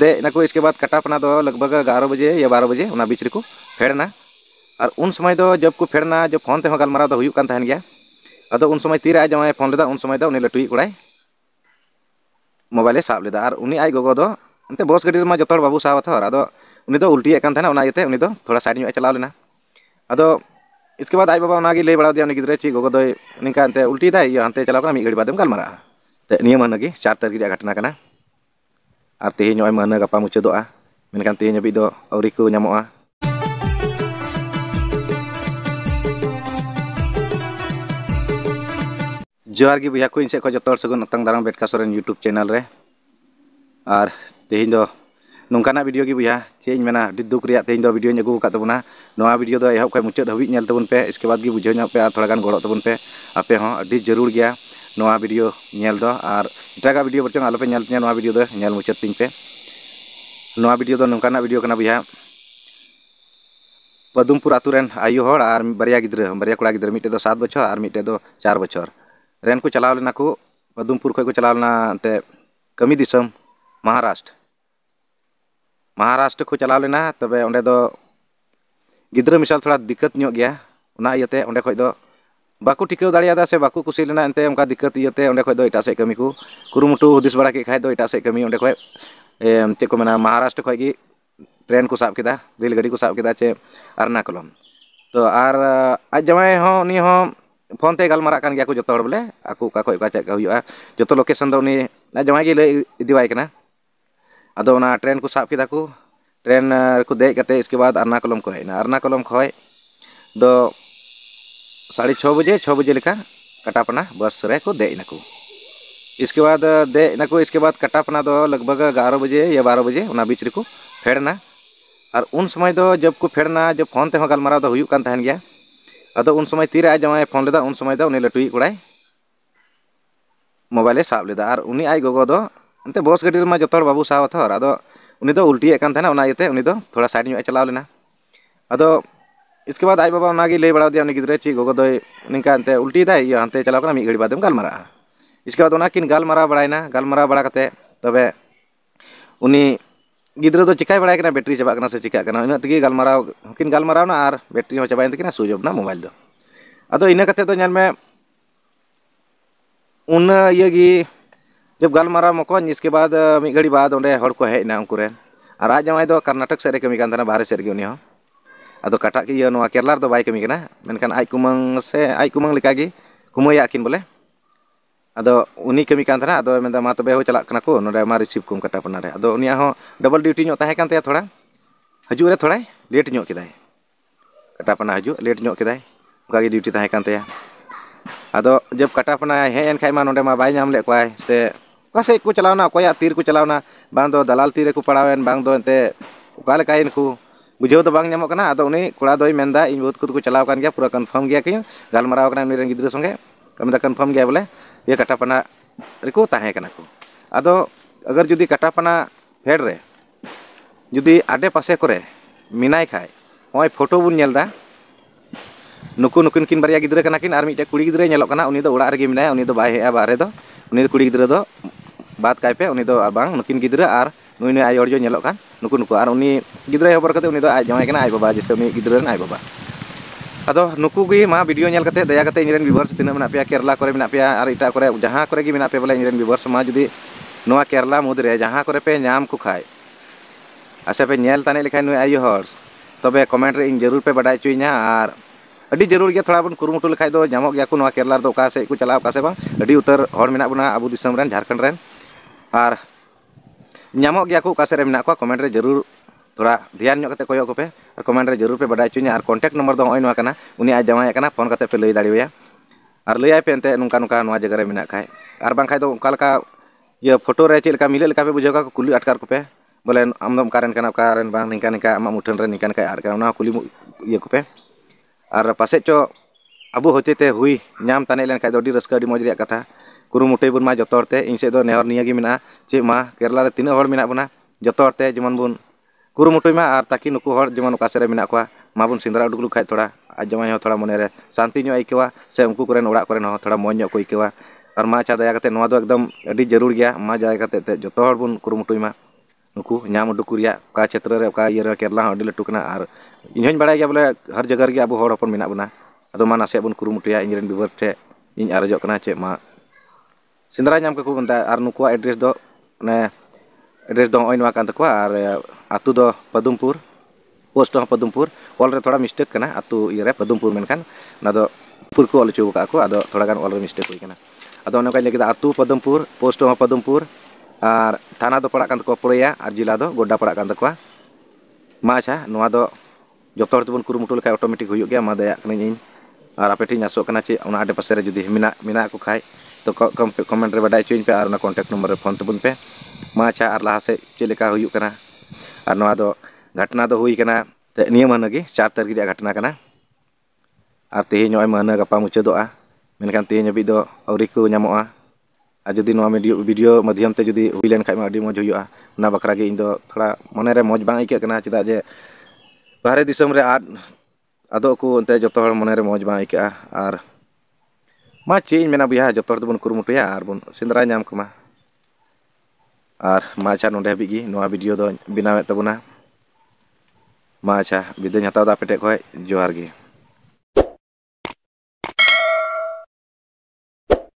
दे इनको इसके बाद कटा अपना दो लगभग ग्यारह बजे या बारह बजे उन बीच को फेड़ना और उन समय दो तो जब को फेड़ना जब फोन तेह गलमारा तो हुई तहन गया अदो उन समय तीर आज जमाए फोन लेदा उन समय दो तो लटू लटुई मोबाइल साब लेता और उन्हीं आज गगो दो तो, अंते बस गाड़ी में जो बाबू साब था और अदो उन्हें दो थोड़ा साइड में चलाव लेना अदो इसके बाद आज बाबा उना ले बड़ा दिया उन्हें गिद्रे ची गगो दो निका अंते उल्टी था ये चलाव कर घड़ी बाद गलमारा तो नियम चार तारीख घटना करना artihin nyo ay mga nagapa mo chodo ah. Minakantihin nyo bido, auriku nyamo ah. Jawar gi buya ku inse ko jotor sugun utang darang bet kasuran youtube channel re. Ar tehin do nungkana video gi buya cien mena diduk ria tehin do video nya gu kata puna. Noa video do ayah ku mucet hawi nyal tebun pe iske gi bujo nya pe atolakan ah, golok tebun pe. Ape ho di jerul gi ah. नवा video नेल दो और एटागा video आलोपे video मुचाद तिन पे नवा video दो video कना बुया Padumpur आतु rain आयु हर और बारिया गिद्र बारिया कोड़ा गिद्र मिटे दो 7 बछर और मिटे दो 4 रेन को चलाव लेना को पदुमपुर खय को चलाव कमी दिसम महाराष्ट्र महाराष्ट्र को चलाव लेना तबे ओंडे दो गिद्र मिसाल थोड़ा दिक्कत न्यो गया उना इयते बाको ठिकाउ दाड़ा से बाको कुछ लेना एनते दिक्कत इतने अंडे खुद एट सज कमी को कुरुमु हूदिस बड़ा खाद एट सज कमी अंडे खुद चेक को मेना महाराष्ट्र खुद की ट्रेन को सब के रेलगाड़ी को सब के चे एर्णाकुलम तो और आज जमाय फोन गलमारा गया जो बोले आपको खुद का जो लोकेशन तो आज जमाय इदीवे अब ट्रेन को सब के ट्रेन को दे इसके बाद अर्णाकुलम को हेना अर्णाकुलम खुद साढ़े छः बजे छः बजे लेखा कटापना बस रे को दे इनको इसके बाद दे इनको इसके बाद कटापना दो लगभग ग्यारह बजे या बारह बजे उना बीच रेको फेड़ना और उन समय दो जब को फेड़ना जब फोन तेहों गलमारा तो हुयुग कान तहन गया अद उन समय तीर आए जमाए फोन लेदा उन समय दो उन्हें लटुई कोड़ाई मोबाइल साब लेदा और उन्हीं आए गोगो दो अंते बस गाड़ी में जो बाबू साहब था और अद उन्हीं दो उल्टी कान तहना उना इते उन्हीं दो थोड़ा साइड में चलाव लेना अद इसके बाद आज बाबा उनकी लई बड़ा दिया गिद्रे चीज गगो गोगो दो निका उल्टी दा ये हनते चलाव घड़ी बाद गलमारा इसके बाद उनकिन गलमारा बड़ायना गलमारा बड़ा तब उन गिद्रे तो दो चिकाय बड़ाय बैटरी चाबा से चिका कना इना तो गलमारा किन गलमारा और बैटरी हो चाबायन तकिना तो सूज अपना मोबाइल तो अदो इना तो जन में उन जब गलमारा मको इसके बाद मिड घड़ी बाद ओंडे हड़ हेना उनकुरे और आज जमाय तो कर्नाटक से कमी कान बाहर से रे ᱟᱫᱚ ᱠᱟᱴᱟᱜ ᱤᱭᱟᱹ ᱱᱚᱣᱟ ᱠᱮᱨᱞᱟ ᱨᱮᱫᱚ ᱵᱟᱭ ᱠᱟᱹᱢᱤ ᱠᱟᱱᱟ ᱢᱮᱱᱠᱷᱟᱱ ᱟᱡ ᱠᱩᱢᱟᱹᱝ ᱥᱮ ᱟᱡ ᱠᱩᱢᱟᱹᱝ ᱞᱮᱠᱟᱜᱮ ᱠᱩᱢᱟᱹᱭᱟᱜ ᱠᱤᱱ ᱵᱚᱞᱮ ᱟᱫᱚ ᱩᱱᱤ ᱠᱟᱹᱢᱤ ᱠᱟᱱ ᱛᱟᱦᱮᱱᱟ ᱟᱫᱚ ᱢᱮᱱᱫᱟ ᱢᱟ ᱛᱚᱵᱮ ᱦᱳᱭ ᱪᱟᱞᱟᱜ ᱠᱟᱱᱟ ᱠᱚ ᱱᱚᱰᱮ ᱢᱟ ᱨᱤᱥᱤᱵᱷ ᱠᱚᱢ ᱠᱟᱴᱟᱯᱚᱱᱟ ᱨᱮ ᱟᱫᱚ ᱩᱱᱤᱭᱟᱜ ᱦᱚᱸ ᱰᱚᱵᱚᱞ ᱰᱤᱣᱴᱤ ᱧᱚᱜ ᱛᱟᱦᱮᱸ ᱠᱟᱱ ᱛᱟᱭᱟ ᱛᱷᱚᱲᱟ ᱦᱤᱡᱩᱜ ᱨᱮ ᱛᱷᱚᱲᱟᱭ ᱞᱮᱴ ᱧᱚᱜ ᱠᱮᱫᱟᱭ ᱠᱟᱴᱟᱯᱚᱱᱟ ᱦᱤᱡᱩᱜ ᱞᱮᱴ ᱧᱚᱜ ᱠᱮᱫᱟᱭ ᱚᱱᱠᱟᱜᱮ ᱰᱤᱣᱴᱤ ᱛᱟᱦᱮᱸ ᱠᱟᱱ ᱛᱟᱭᱟ ᱟᱫᱚ ᱡᱚᱵ ᱠᱟᱴᱟᱯᱚᱱᱟᱭ ᱦᱮᱡ ᱮᱱ ᱠᱷᱟᱡ ᱢᱟ ᱱᱚᱰᱮ ᱢᱟ ᱵᱟᱭ ᱧᱟᱢ ᱞᱮᱫ ᱠᱚᱣᱟᱭ ᱥᱮ ᱚᱠᱟ ᱥᱮᱫ ᱠᱚ ᱪᱟᱞᱟᱣᱱᱟ ᱚᱠᱚᱭᱟᱜ ᱛᱤᱨ ᱠᱚ ᱪᱟᱞᱟᱣᱱᱟ ᱵᱟᱝ ᱫᱚ ᱫᱟᱞᱟᱞ ᱛᱤᱨ ᱨᱮᱠᱚ ᱯᱟᱲᱟᱣᱮᱱ ᱵᱟᱝ ᱫᱚ ᱮᱱᱛᱮ ᱚᱠᱟ ᱞᱮᱠᱟᱭᱮᱱ ᱠᱚ बुझे तो बाम कड़ा दी मैं इन बहुत खुद को चलावान गया पूरा कनफर्म गया कि उन गिरा संगे कनफर्म गया बोले ये काटापना को अद अगर जुदी काटापना फेड रे जुदी आडे पासे कोरे मिनाय खाय फोटो बन नेलदा नुक नुकिन किन बारिया गिद्रे कुड़ी गिद्रे नेलो कना उनी दो बारे दो उनी दो कुड़ी गिद्रे दो बात काय पे उनी दो नुकिन गिद्रे nu ini ayor jo nyelok kan nuku nuku anu ni gidra gitu ya, hopor kate uni to ay ah, jamai kena ay baba aja mi gidra gitu nah, ayo baba atau nuku gi ma video nyel kate daya kate nyirin viewers tina mena pia kerla kore mena pia ar ita kore ya, jaha kore gi mena pia bala ingiren viewers ma judi nua kerla mudre jahan kore pe nyam ku kai asa ah, pe nyel tane likai nu ayo hors tobe komentar ini jadul pe badai cuy nya ar Adi jerul ya thoda pun kurung tuh lekai do jamok ya aku nua do kase ku cila kase bang adi utar hor mena puna abu disam ren jharkhand ren ar ᱧᱟᱢᱚᱜ ᱜᱮᱭᱟ ᱠᱚ ᱚᱠᱟ ᱥᱮᱫ ᱨᱮ ᱢᱮᱱᱟᱜ ᱠᱚᱣᱟ comment ᱨᱮ ᱡᱟᱹᱨᱩᱲ ᱛᱷᱚᱲᱟ ᱫᱷᱮᱭᱟᱱ ᱧᱚᱜ ᱠᱟᱛᱮ ᱠᱚᱭᱚᱜ ᱠᱚᱯᱮ ᱟᱨ ᱠᱚᱢᱮᱱᱴ ᱨᱮ ᱡᱟᱹᱨᱩᱲ ᱯᱮ ᱵᱟᱰᱟᱭ ᱦᱚᱪᱚᱧᱟ ᱟᱨ ᱠᱚᱱᱴᱮᱠᱴ ᱱᱚᱢᱵᱚᱨ ᱫᱚ ᱱᱚᱜᱼᱚᱭ ᱱᱚᱣᱟ ᱠᱟᱱᱟ ᱩᱱᱤ ᱟᱡ ᱡᱟᱶᱟᱭ ᱠᱟᱱᱟ ᱯᱷᱳᱱ ᱠᱟᱛᱮ ᱯᱮ ᱞᱟᱹᱭ ᱫᱟᱲᱮᱣᱟᱭᱟ ᱟᱨ ᱞᱟᱹᱭᱟᱭ ᱯᱮ ᱮᱱᱛᱮ ᱱᱚᱝᱠᱟ ᱱᱚᱝᱠᱟ ᱱᱚᱣᱟ ᱡᱟᱭᱜᱟ ᱨᱮ ᱢᱮᱱᱟᱜ ᱠᱷᱟᱡ ᱟᱨ ᱵᱟᱝᱠᱷᱟᱡ ᱫᱚ ᱚᱱᱠᱟ ᱞᱮᱠᱟ ᱤᱭᱟᱹ ᱯᱷᱳᱴᱳ ᱨᱮ ᱪᱮᱫ ᱞᱮᱠᱟ ᱢᱤᱞᱟᱹᱜ ᱞᱮᱠᱟ ᱯᱮ ᱵᱩᱡᱷᱟᱹᱣ ᱠᱚᱣᱟ ᱠᱩᱞᱤ ᱟᱴᱠᱟᱨ ᱠᱚᱯᱮ ᱵᱚᱞᱮ ᱟᱢ ᱫᱚ ᱚᱠᱟᱨᱮᱱ ᱠᱟᱱᱟ ᱚᱠᱟᱨᱮᱱ ᱵᱟᱝ ᱱᱤᱝᱠᱟ ᱱᱤᱝᱠᱟ ᱟᱢᱟᱜ ᱢᱩᱴᱷᱟᱹᱱ ᱨᱮ ᱱᱤᱝᱠᱟ ᱱᱤᱝᱠᱟ ᱟᱫ ᱠᱟᱱᱟ ᱚᱱᱟ ᱦᱚᱸ ᱠᱩᱞᱤ ᱤᱭᱟᱹ ᱠᱚᱯᱮ ᱟᱨ ᱯᱟᱥᱮᱡ ᱪᱚ ᱟᱵᱚ ᱦᱚᱛᱮᱛᱮ ᱦᱩᱭ ᱧᱟᱢ ᱛᱟᱱᱮᱡ ᱞᱮᱱᱠᱷᱟᱡ ᱫᱚ ᱟᱹᱰᱤ ᱨᱟᱹᱥᱠᱟᱹ ᱟᱹᱰᱤ ᱢᱚᱡᱽ ᱨᱮᱭᱟᱜ ᱠᱟᱛᱷᱟ ᱠᱩᱨᱩᱢᱩᱴᱩᱭ ᱵᱚᱱ ᱢᱟ ᱡᱚᱛᱚ ᱦᱚᱲᱛᱮ ᱤᱧ ᱥᱮᱫ ᱫᱚ ᱱᱮᱦᱚᱨ ᱱᱤᱭᱟᱹ ᱜᱮ ᱢᱮᱱᱟᱜᱼᱟ ᱡᱮ ᱢᱟ ᱠᱮᱨᱟᱞᱟ ᱨᱮ ᱛᱤᱱᱟᱹᱜ ᱦᱚᱲ ᱢᱮᱱᱟᱜ ᱵᱚᱱᱟ ᱡᱚᱛᱚ ᱦᱚᱲᱛᱮ ᱡᱮᱢᱚᱱ ᱵᱚᱱ ᱠᱩᱨᱩᱢᱩᱴᱩᱭ ᱢᱟ ᱟᱨ ᱛᱟᱠᱤ ᱱᱩᱠᱩ ᱦᱚᱲ ᱡᱮᱢᱚᱱ ᱚᱠᱟ ᱥᱮᱫ ᱨᱮ ᱢᱮᱱᱟᱜ ᱠᱚᱣᱟ ᱢᱟᱵᱚᱱ ᱥᱮᱸᱫᱽᱨᱟ ᱩᱰᱩᱠ ᱞᱮᱠᱷᱟᱡ ᱛᱷᱚᱲᱟ ᱟᱡ ᱡᱟᱶᱟᱭ ᱦᱚᱸ ᱛᱷᱚᱲᱟ ᱢᱚᱱᱮᱨᱮ ᱥᱟᱱᱛᱤ ᱧᱚᱜ ᱟᱹᱭᱠᱟᱹᱣᱟ ᱥᱮ ᱩᱱᱠᱩ ᱠᱚᱨᱮᱱ ᱚᱲᱟᱜ ᱠᱚᱨᱮᱱ ᱦᱚᱸ ᱛᱷᱚᱲᱟ ᱢᱚᱡᱽ ᱧᱚᱜ ᱠᱚ ᱟᱹᱭᱠᱟᱹᱣᱟ ᱟᱨ ᱢᱟ ᱟᱪᱪᱷᱟ ᱫᱟᱭᱟ ᱠᱟᱛᱮ ᱱᱚᱣᱟ ᱫᱚ ᱮᱠᱫᱚᱢ ᱟᱹᱰᱤ ᱡᱟᱹᱨᱩᱲ ᱜᱮᱭᱟ ᱢᱟ ᱫᱟᱭᱟ ᱠᱟᱛᱮ ᱛᱮ ᱡᱚᱛᱚ ᱦᱚᱲ ᱵᱚᱱ ᱠᱩᱨᱩᱢᱩᱴᱩᱭ ᱢᱟ ᱱᱩᱠᱩ ᱧᱟᱢ ᱩᱰᱩᱠ ᱨᱮᱭᱟᱜ ᱚᱠᱟ ᱪᱷᱮᱛᱨᱚ ᱨᱮ ᱚᱠᱟ ᱤᱭᱟᱹ ᱨᱮ ᱠᱮᱨᱞᱟ ᱦᱚᱸ ᱟᱹᱰᱤ ᱞᱟᱹᱴᱩ ᱠᱟᱱᱟ ᱟᱨ ᱤᱧ ᱦᱚᱸᱧ ᱵᱟᱲᱟᱭ ᱜᱮᱭᱟ ᱵᱚᱞᱮ ᱦᱟᱨ ᱡᱟᱭᱜᱟ ᱨᱮᱜᱮ ᱟᱵᱚ ᱦᱚᱲ ᱦᱚᱯᱚᱱ ᱢᱮᱱᱟᱜ ᱵᱚᱱᱟ ᱟᱫᱚ ᱢᱟ ᱱᱟᱥᱮᱭᱟᱜ ᱵᱚᱱ ᱠᱩᱨᱩᱢᱩᱴᱩᱭᱟ ᱤᱧᱨᱮᱱ ᱵᱤᱵᱟᱹᱨ ᱴᱷᱮᱡ ᱤᱧ ᱟᱨᱡᱚᱜ ᱠᱟᱱᱟ ᱪᱮᱫ ᱢᱟ ᱥᱮᱸᱫᱽᱨᱟ ᱧᱟᱢ ᱠᱟᱠᱚ एड्रेस ᱛᱟᱦᱮᱸᱫ एड्रेस दो नॉय और आतु दो पदुमपुर पोस्ट हूँ पदुमपुर ऑल थोड़ा मिस्टेक करना आतु ये पदुमपुर पुर को ऑल चुका थोड़ा ऑल मिस्टेक होना अद लेकिन आतु पदुमपुर पोस्ट पदुमपुर और थाना तो पड़ा पड़या और जिला दो गोड्डा पड़ा मा अच्छा ना जो हर कुरुमुटू लेकिन अटोमेटिक हो गया मा दया और आपेटी आसोना चे आडेपासे जुदी मेना को खाई ᱛᱚ ᱠᱚᱢᱮᱱᱴ ᱨᱮ ᱵᱟᱰᱟᱭ ᱦᱚᱪᱚᱧ ᱯᱮ ᱟᱨ ᱚᱱᱟ ᱠᱚᱱᱴᱮᱠᱴ ᱱᱚᱢᱵᱚᱨ ᱨᱮ ᱯᱷᱳᱱ ᱛᱟᱵᱚᱱ ᱯᱮ ᱢᱟ ᱟᱪᱪᱷᱟ ᱟᱨ ᱞᱟᱦᱟ ᱥᱮᱫ ᱪᱮᱫ ᱞᱮᱠᱟ ᱦᱩᱭᱩᱜ ᱠᱟᱱᱟ ᱟᱨ ᱱᱚᱣᱟ ᱫᱚ ᱜᱷᱚᱴᱚᱱᱟ ᱫᱚ ᱦᱩᱭ ᱠᱟᱱᱟ ᱱᱤᱭᱟᱹ ᱢᱟᱹᱦᱱᱟᱹ ᱜᱮ ᱪᱟᱨ ᱛᱟᱹᱨᱤᱠᱷ ᱨᱮᱭᱟᱜ ᱜᱷᱚᱴᱚᱱᱟ ᱠᱟᱱᱟ ᱟᱨ ᱛᱮᱦᱮᱧ ᱱᱚᱜᱼᱚᱭ ᱢᱟᱹᱦᱱᱟᱹ ᱜᱟᱯᱟ ᱢᱩᱪᱟᱹᱫᱚᱜᱼᱟ ᱢᱮᱱᱠᱷᱟᱱ ᱛᱮᱦᱮᱧ ᱦᱟᱹᱵᱤᱡ ᱫᱚ ᱟᱹᱣᱨᱤ ᱠᱚ ᱧᱟᱢᱚᱜᱼᱟ ᱟᱨ ᱡᱩᱫᱤ ᱱᱚᱣᱟ ᱵᱷᱤᱰᱤᱭᱳ ᱢᱟᱫᱽᱫᱷᱚᱢ ᱛᱮ ᱡᱩᱫᱤ ᱦᱩᱭ ᱞᱮᱱᱠᱷᱟᱱ ᱢᱟ ᱟᱹᱰᱤ ᱢᱚᱡᱽ ᱦᱩᱭᱩᱜᱼᱟ ᱚᱱᱟ ᱵᱟᱠᱷᱨᱟ ᱜᱮ ᱤᱧ ᱫᱚ ᱛᱷᱚᱲᱟ ᱢᱚᱱᱮᱨᱮ ᱢᱚᱡᱽ ᱵᱟᱝ ᱟᱹᱭᱠᱟᱹᱜ ᱠᱟᱱᱟ ᱪᱮᱫᱟᱜ ᱡᱮ ᱵᱟᱦᱨᱮ ᱫᱤᱥᱚᱢ ᱨᱮ ᱟᱫ ᱟᱫᱚᱜ ᱠᱚ ᱚᱱᱛᱮ ᱡᱚᱛᱚ ᱦᱚᱲ ᱢᱚᱱᱮᱨᱮ ᱢᱚᱡᱽ ᱵᱟᱝ ᱟᱹᱭᱠᱟᱹᱜᱼᱟ ᱟᱨ Maci ini menabu ya joto tebun kurumutu ya arbun sindra nyam kuma ar macha nunda bigi nua video do binawet tebuna macha bidanya tau tapi dek koi johargi.